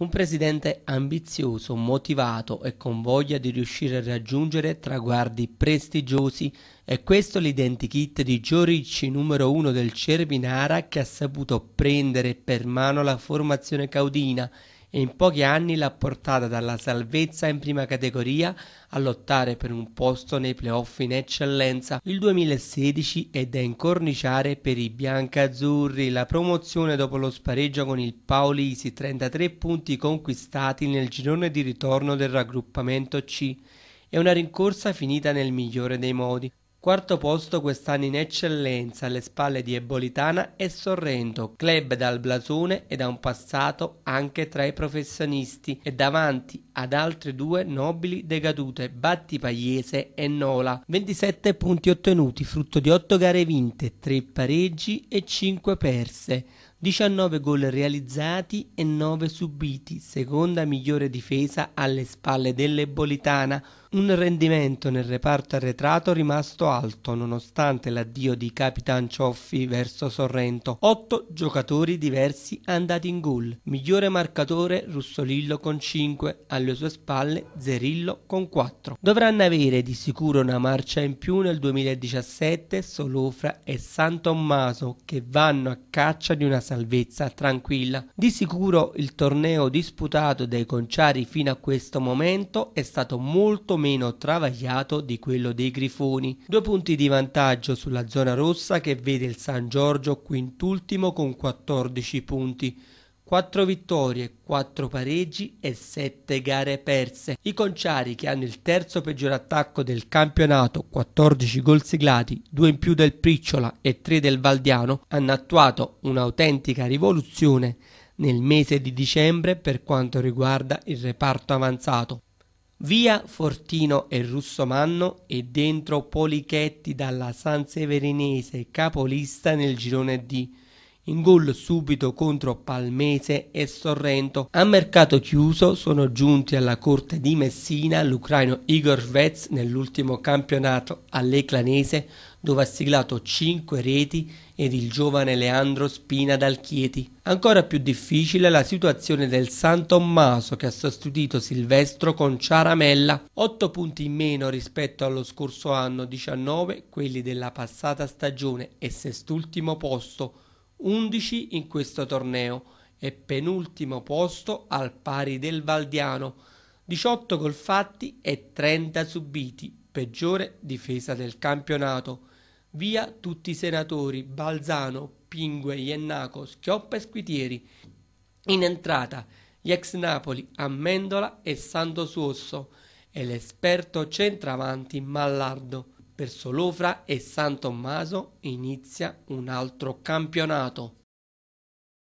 Un presidente ambizioso, motivato e con voglia di riuscire a raggiungere traguardi prestigiosi è questo l'identikit di Gio numero uno del Cervinara che ha saputo prendere per mano la formazione caudina e in pochi anni l'ha portata dalla salvezza in prima categoria a lottare per un posto nei playoff in eccellenza il 2016 è da incorniciare per i biancazzurri la promozione dopo lo spareggio con il Paolisi 33 punti conquistati nel girone di ritorno del raggruppamento C e una rincorsa finita nel migliore dei modi Quarto posto quest'anno in eccellenza alle spalle di Ebolitana e Sorrento, club dal blasone e da un passato anche tra i professionisti e davanti ad altre due nobili decadute, Batti Pagliese e Nola. 27 punti ottenuti, frutto di 8 gare vinte, 3 pareggi e 5 perse. 19 gol realizzati e 9 subiti, seconda migliore difesa alle spalle dell'Ebolitana, un rendimento nel reparto arretrato rimasto alto nonostante l'addio di Capitan Cioffi verso Sorrento. 8 giocatori diversi andati in gol, migliore marcatore Russolillo con 5, alle sue spalle Zerillo con 4. Dovranno avere di sicuro una marcia in più nel 2017 Solofra e San Tommaso che vanno a caccia di una salvezza tranquilla. Di sicuro il torneo disputato dai conciari fino a questo momento è stato molto meno travagliato di quello dei grifoni. Due punti di vantaggio sulla zona rossa che vede il San Giorgio quintultimo con 14 punti 4 vittorie, 4 pareggi e 7 gare perse. I conciari che hanno il terzo peggior attacco del campionato, 14 gol siglati, 2 in più del Pricciola e 3 del Valdiano, hanno attuato un'autentica rivoluzione nel mese di dicembre per quanto riguarda il reparto avanzato. Via Fortino e Russomanno e dentro Polichetti dalla San Severinese capolista nel girone D in gol subito contro Palmese e Sorrento. A mercato chiuso sono giunti alla corte di Messina l'ucraino Igor Vets nell'ultimo campionato all'Eclanese dove ha siglato 5 reti ed il giovane Leandro Spina dal Chieti. Ancora più difficile la situazione del San Tommaso che ha sostituito Silvestro con Ciaramella, 8 punti in meno rispetto allo scorso anno 19, quelli della passata stagione e sest'ultimo posto 11 in questo torneo e penultimo posto al pari del Valdiano, 18 gol fatti e 30 subiti, peggiore difesa del campionato. Via tutti i senatori Balzano, Pingue, Iennaco, Schioppa e Squitieri. In entrata gli ex Napoli Amendola e Santo Suosso e l'esperto centravanti Mallardo per Solofra e San Tommaso inizia un altro campionato.